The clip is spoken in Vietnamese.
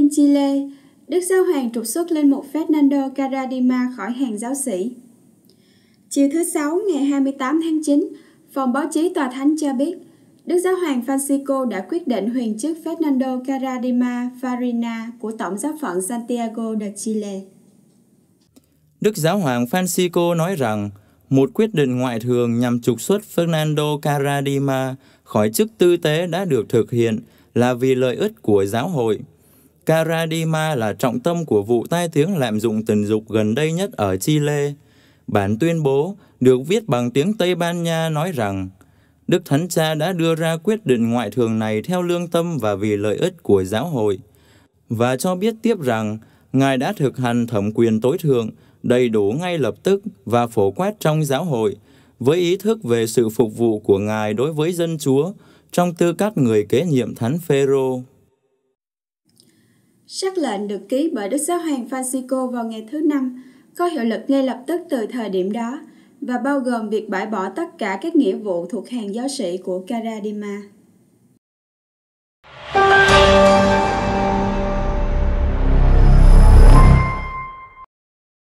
viên Chile, Đức Giáo Hoàng trục xuất lên một Fernando Caradima khỏi hàng giáo sĩ. Chiều thứ Sáu ngày 28 tháng 9, Phòng báo chí Tòa Thánh cho biết, Đức Giáo Hoàng Francisco đã quyết định huyền chức Fernando Caradima Farina của Tổng giáo phận Santiago de Chile. Đức Giáo Hoàng Francisco nói rằng một quyết định ngoại thường nhằm trục xuất Fernando Caradima khỏi chức tư tế đã được thực hiện là vì lợi ích của giáo hội – Caradima là trọng tâm của vụ tai tiếng lạm dụng tình dục gần đây nhất ở Chile. Bản tuyên bố được viết bằng tiếng Tây Ban Nha nói rằng Đức Thánh Cha đã đưa ra quyết định ngoại thường này theo lương tâm và vì lợi ích của giáo hội và cho biết tiếp rằng Ngài đã thực hành thẩm quyền tối thượng đầy đủ ngay lập tức và phổ quát trong giáo hội với ý thức về sự phục vụ của Ngài đối với dân Chúa trong tư cách người kế nhiệm Thánh Phêrô. Sắc lệnh được ký bởi Đức Giáo Hoàng Francisco vào ngày thứ Năm, có hiệu lực ngay lập tức từ thời điểm đó và bao gồm việc bãi bỏ tất cả các nghĩa vụ thuộc hàng giáo sĩ của Caradima.